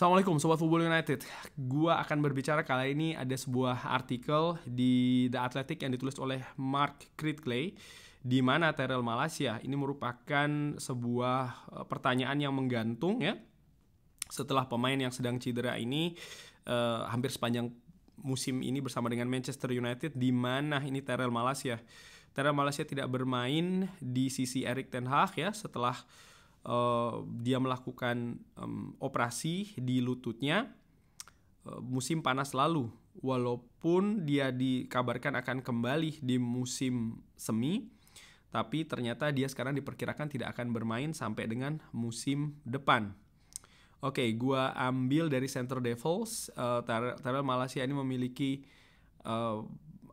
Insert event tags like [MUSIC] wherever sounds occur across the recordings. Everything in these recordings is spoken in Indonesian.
Assalamualaikum Sobat Football United Gua akan berbicara kali ini ada sebuah artikel di The Athletic yang ditulis oleh Mark Critclay di mana Terrell Malaysia ini merupakan sebuah eh, pertanyaan yang menggantung ya setelah pemain yang sedang cedera ini eh, hampir sepanjang musim ini bersama dengan Manchester United di mana ini Terrell Malaysia Terrell Malaysia tidak bermain di sisi Erik Ten Hag ya setelah Eh, dia melakukan um, operasi di lututnya uh, musim panas lalu walaupun dia dikabarkan akan kembali di musim semi tapi ternyata dia sekarang diperkirakan tidak akan bermain sampai dengan musim depan. Oke, okay, gua ambil dari Center Devils. Uh, Terrell Malaysia ini memiliki uh,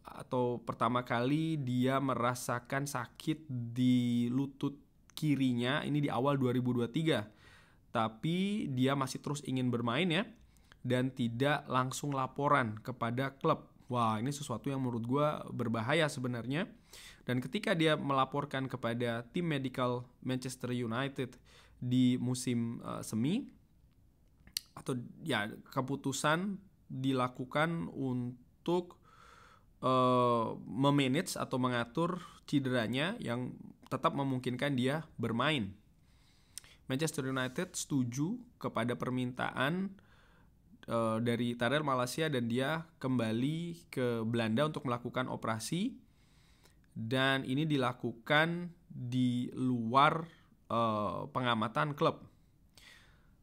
atau pertama kali dia merasakan sakit di lutut kirinya ini di awal 2023. Tapi dia masih terus ingin bermain ya dan tidak langsung laporan kepada klub. Wah, ini sesuatu yang menurut gue berbahaya sebenarnya. Dan ketika dia melaporkan kepada tim medical Manchester United di musim uh, semi atau ya keputusan dilakukan untuk uh, memanage atau mengatur cederanya yang tetap memungkinkan dia bermain. Manchester United setuju kepada permintaan uh, dari Tarel Malaysia dan dia kembali ke Belanda untuk melakukan operasi dan ini dilakukan di luar uh, pengamatan klub.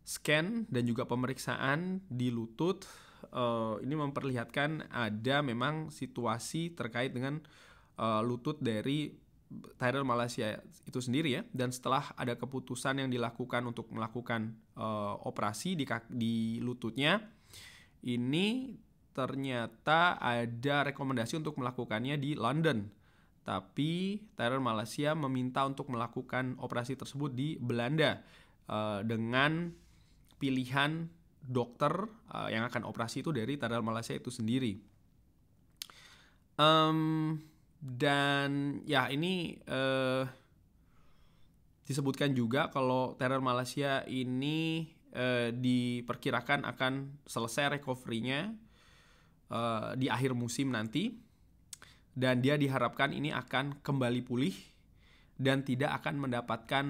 Scan dan juga pemeriksaan di lutut uh, ini memperlihatkan ada memang situasi terkait dengan uh, lutut dari Tyrell Malaysia itu sendiri ya dan setelah ada keputusan yang dilakukan untuk melakukan uh, operasi di di lututnya ini ternyata ada rekomendasi untuk melakukannya di London tapi Tyrell Malaysia meminta untuk melakukan operasi tersebut di Belanda uh, dengan pilihan dokter uh, yang akan operasi itu dari Tyrell Malaysia itu sendiri um, dan ya ini eh, disebutkan juga kalau teror Malaysia ini eh, diperkirakan akan selesai recovery-nya eh, di akhir musim nanti. Dan dia diharapkan ini akan kembali pulih dan tidak akan mendapatkan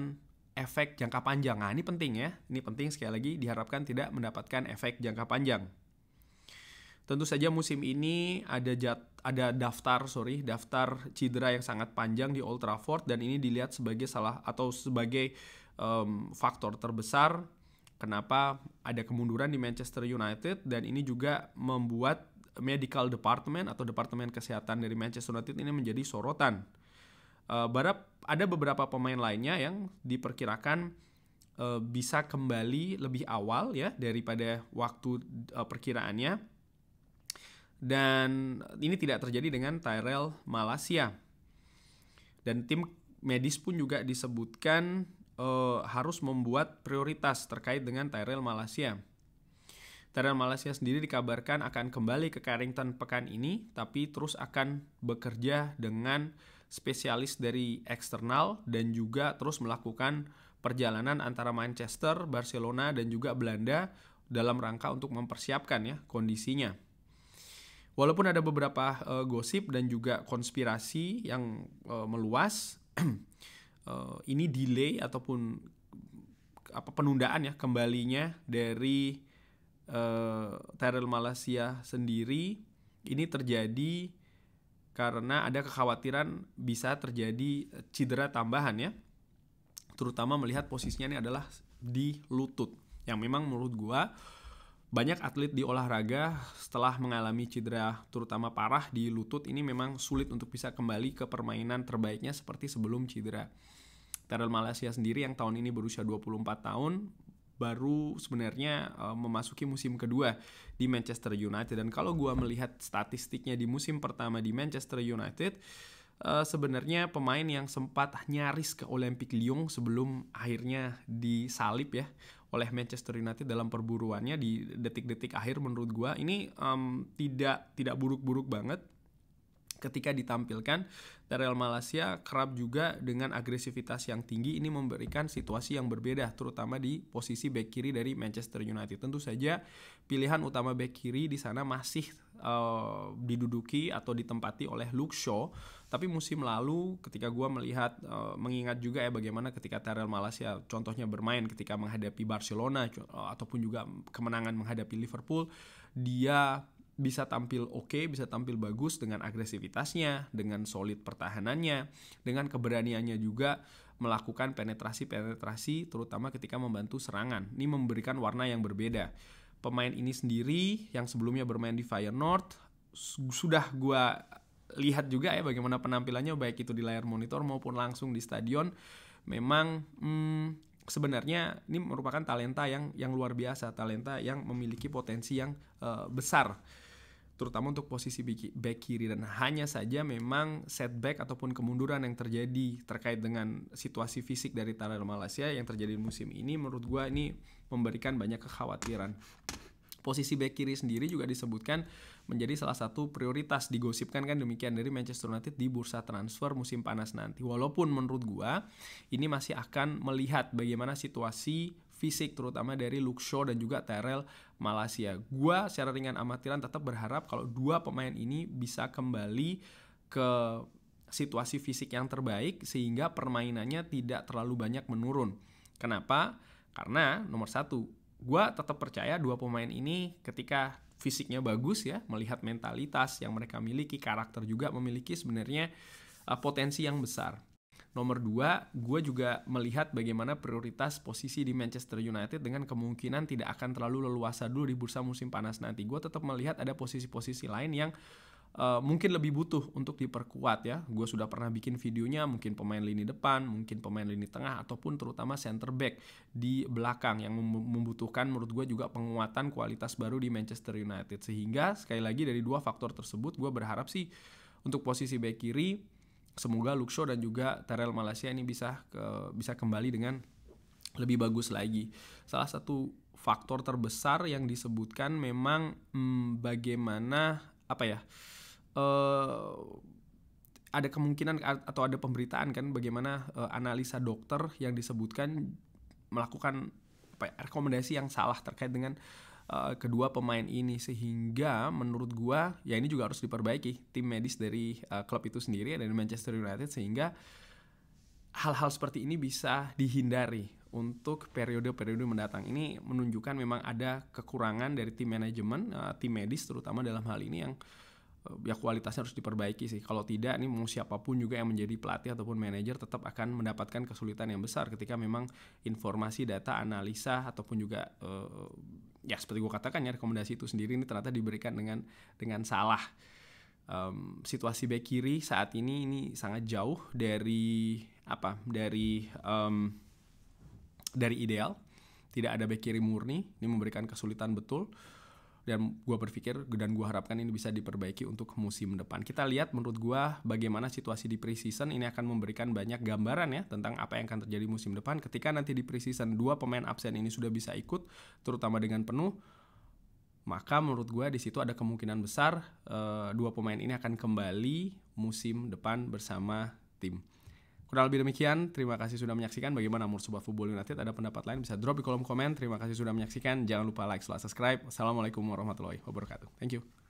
efek jangka panjang. Nah, ini penting ya. Ini penting sekali lagi diharapkan tidak mendapatkan efek jangka panjang. Tentu saja musim ini ada jat, ada daftar sorry daftar cedera yang sangat panjang di Old Trafford dan ini dilihat sebagai salah atau sebagai um, faktor terbesar kenapa ada kemunduran di Manchester United dan ini juga membuat medical department atau departemen kesehatan dari Manchester United ini menjadi sorotan. Uh, ada beberapa pemain lainnya yang diperkirakan uh, bisa kembali lebih awal ya daripada waktu uh, perkiraannya dan ini tidak terjadi dengan Tyrell Malaysia. Dan tim medis pun juga disebutkan uh, harus membuat prioritas terkait dengan Tyrell Malaysia. Tyrell Malaysia sendiri dikabarkan akan kembali ke Carrington pekan ini, tapi terus akan bekerja dengan spesialis dari eksternal dan juga terus melakukan perjalanan antara Manchester, Barcelona, dan juga Belanda dalam rangka untuk mempersiapkan ya kondisinya. Walaupun ada beberapa uh, gosip dan juga konspirasi yang uh, meluas, uh, [CLEARS THROAT] ini delay ataupun apa penundaan ya kembalinya dari uh, Terrell Malaysia sendiri ini terjadi karena ada kekhawatiran bisa terjadi cedera tambahan ya. Terutama melihat posisinya ini adalah di lutut yang memang menurut gua banyak atlet di olahraga setelah mengalami cedera terutama parah di lutut ini memang sulit untuk bisa kembali ke permainan terbaiknya seperti sebelum cedera. Terrell Malaysia sendiri yang tahun ini berusia 24 tahun baru sebenarnya eh, memasuki musim kedua di Manchester United dan kalau gue melihat statistiknya di musim pertama di Manchester United eh, sebenarnya pemain yang sempat nyaris ke Olympic Lyon sebelum akhirnya disalip ya oleh Manchester United dalam perburuannya di detik-detik akhir menurut gua ini um, tidak tidak buruk-buruk banget ketika ditampilkan Terel Malaysia kerap juga dengan agresivitas yang tinggi ini memberikan situasi yang berbeda terutama di posisi back kiri dari Manchester United tentu saja pilihan utama back kiri di sana masih uh, diduduki atau ditempati oleh Luke Shaw tapi musim lalu ketika gue melihat uh, mengingat juga ya bagaimana ketika Terrell Malaysia contohnya bermain ketika menghadapi Barcelona uh, ataupun juga kemenangan menghadapi Liverpool, dia bisa tampil oke, okay, bisa tampil bagus dengan agresivitasnya, dengan solid pertahanannya, dengan keberaniannya juga melakukan penetrasi-penetrasi terutama ketika membantu serangan. Ini memberikan warna yang berbeda. Pemain ini sendiri yang sebelumnya bermain di Fire North sudah gue lihat juga ya bagaimana penampilannya baik itu di layar monitor maupun langsung di stadion memang hmm, sebenarnya ini merupakan talenta yang yang luar biasa talenta yang memiliki potensi yang uh, besar terutama untuk posisi back kiri dan hanya saja memang setback ataupun kemunduran yang terjadi terkait dengan situasi fisik dari Tarel Malaysia yang terjadi musim ini menurut gue ini memberikan banyak kekhawatiran. Posisi back kiri sendiri juga disebutkan menjadi salah satu prioritas digosipkan kan demikian dari Manchester United di bursa transfer musim panas nanti. Walaupun menurut gua ini masih akan melihat bagaimana situasi fisik terutama dari Luke Shaw dan juga Terrell Malaysia. Gua secara ringan amatiran tetap berharap kalau dua pemain ini bisa kembali ke situasi fisik yang terbaik sehingga permainannya tidak terlalu banyak menurun. Kenapa? Karena nomor satu, gue tetap percaya dua pemain ini ketika fisiknya bagus ya, melihat mentalitas yang mereka miliki, karakter juga memiliki sebenarnya uh, potensi yang besar. Nomor dua, gue juga melihat bagaimana prioritas posisi di Manchester United dengan kemungkinan tidak akan terlalu leluasa dulu di bursa musim panas nanti. Gue tetap melihat ada posisi-posisi lain yang Eh, mungkin lebih butuh untuk diperkuat ya. Gue sudah pernah bikin videonya, mungkin pemain lini depan, mungkin pemain lini tengah, ataupun terutama center back di belakang yang membutuhkan menurut gue juga penguatan kualitas baru di Manchester United. Sehingga sekali lagi dari dua faktor tersebut, gue berharap sih untuk posisi back kiri, semoga Luxo dan juga Terel Malaysia ini bisa ke, bisa kembali dengan lebih bagus lagi. Salah satu faktor terbesar yang disebutkan memang hmm, bagaimana apa ya uh, ada kemungkinan atau ada pemberitaan kan bagaimana uh, analisa dokter yang disebutkan melakukan apa ya, rekomendasi yang salah terkait dengan uh, kedua pemain ini sehingga menurut gua ya ini juga harus diperbaiki tim medis dari uh, klub itu sendiri dari Manchester United sehingga hal-hal seperti ini bisa dihindari untuk periode-periode mendatang. Ini menunjukkan memang ada kekurangan dari tim manajemen, eh, tim medis terutama dalam hal ini yang eh, ya kualitasnya harus diperbaiki sih. Kalau tidak nih mau siapapun juga yang menjadi pelatih ataupun manajer tetap akan mendapatkan kesulitan yang besar ketika memang informasi, data, analisa ataupun juga uh, ya seperti gue katakan ya rekomendasi itu sendiri ini ternyata diberikan dengan dengan salah. Um, situasi back kiri saat ini ini sangat jauh dari apa dari um, dari ideal, tidak ada back kiri murni, ini memberikan kesulitan betul. Dan gue berpikir dan gue harapkan ini bisa diperbaiki untuk musim depan. Kita lihat menurut gue bagaimana situasi di preseason ini akan memberikan banyak gambaran ya tentang apa yang akan terjadi musim depan. Ketika nanti di preseason dua pemain absen ini sudah bisa ikut, terutama dengan penuh, maka menurut gue di situ ada kemungkinan besar uh, dua pemain ini akan kembali musim depan bersama tim. Kurang lebih demikian, terima kasih sudah menyaksikan bagaimana menurut Sobat Football United. Ada pendapat lain bisa drop di kolom komen. Terima kasih sudah menyaksikan. Jangan lupa like, subscribe. Assalamualaikum warahmatullahi wabarakatuh. Thank you.